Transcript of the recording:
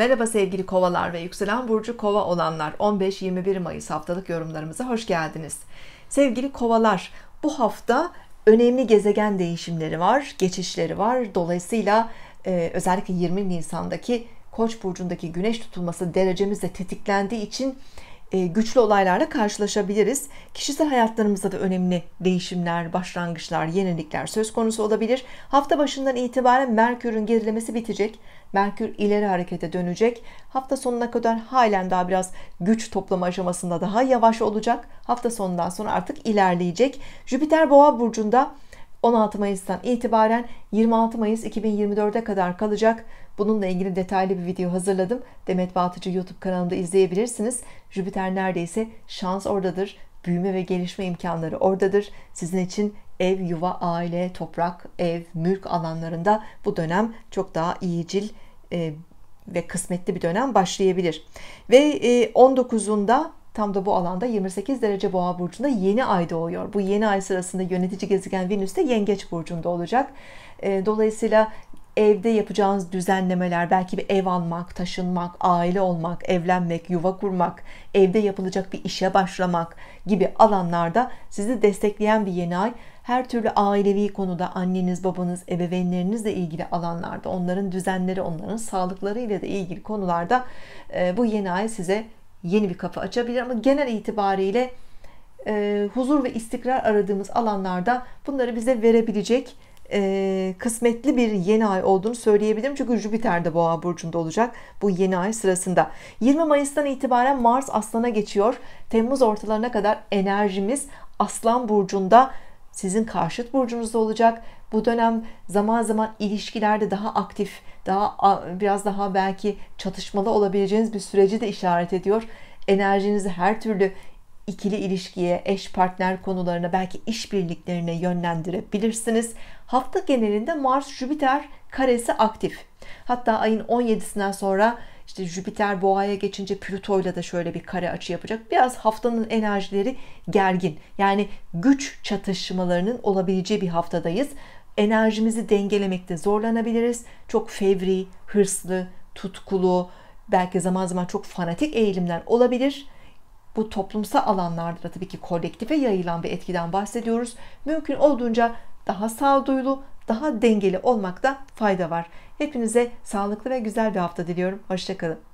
Merhaba sevgili kovalar ve yükselen burcu kova olanlar 15-21 Mayıs haftalık yorumlarımıza hoş geldiniz. Sevgili kovalar bu hafta önemli gezegen değişimleri var, geçişleri var. Dolayısıyla e, özellikle 20 Nisan'daki Koç burcundaki güneş tutulması derecemizle tetiklendiği için e, güçlü olaylarla karşılaşabiliriz. Kişisel hayatlarımızda da önemli değişimler, başlangıçlar, yenilikler söz konusu olabilir. Hafta başından itibaren Merkür'ün gerilemesi bitecek. Merkür ileri harekete dönecek. Hafta sonuna kadar halen daha biraz güç toplama aşamasında daha yavaş olacak. Hafta sonundan sonra artık ilerleyecek. Jüpiter Boğa burcunda 16 Mayıs'tan itibaren 26 Mayıs 2024'e kadar kalacak. Bununla ilgili detaylı bir video hazırladım. Demet Batıcı YouTube kanalında izleyebilirsiniz. Jüpiter neredeyse şans oradadır. Büyüme ve gelişme imkanları oradadır. Sizin için ev, yuva, aile, toprak, ev, mülk alanlarında bu dönem çok daha iyicil e, ve kısmetli bir dönem başlayabilir. Ve 19'unda e, tam da bu alanda 28 derece boğa burcunda yeni ay doğuyor. Bu yeni ay sırasında yönetici gezegen Venüs de yengeç burcunda olacak. Ee, dolayısıyla evde yapacağınız düzenlemeler, belki bir ev almak, taşınmak, aile olmak, evlenmek, yuva kurmak, evde yapılacak bir işe başlamak gibi alanlarda sizi destekleyen bir yeni ay. Her türlü ailevi konuda anneniz, babanız, ebeveynlerinizle ilgili alanlarda, onların düzenleri, onların sağlıkları ile de ilgili konularda e, bu yeni ay size yeni bir kafa açabilir ama genel itibariyle e, huzur ve istikrar aradığımız alanlarda bunları bize verebilecek e, kısmetli bir yeni ay olduğunu söyleyebilirim. Çünkü Jüpiter de Boğa burcunda olacak bu yeni ay sırasında. 20 Mayıs'tan itibaren Mars Aslan'a geçiyor. Temmuz ortalarına kadar enerjimiz Aslan burcunda sizin karşıt burcunuzda olacak. Bu dönem zaman zaman ilişkilerde daha aktif, daha biraz daha belki çatışmalı olabileceğiniz bir süreci de işaret ediyor. Enerjinizi her türlü ikili ilişkiye, eş partner konularına, belki iş birliklerine yönlendirebilirsiniz. Hafta genelinde Mars Jüpiter karesi aktif. Hatta ayın 17'sinden sonra işte Jüpiter boğaya geçince Plüto'yla da şöyle bir kare açı yapacak. Biraz haftanın enerjileri gergin. Yani güç çatışmalarının olabileceği bir haftadayız. Enerjimizi dengelemekte zorlanabiliriz. Çok fevri, hırslı, tutkulu, belki zaman zaman çok fanatik eğilimler olabilir. Bu toplumsal alanlarda da tabii ki kolektife yayılan bir etkiden bahsediyoruz. Mümkün olduğunca daha sağduyulu, daha dengeli olmakta fayda var. Hepinize sağlıklı ve güzel bir hafta diliyorum. Hoşçakalın.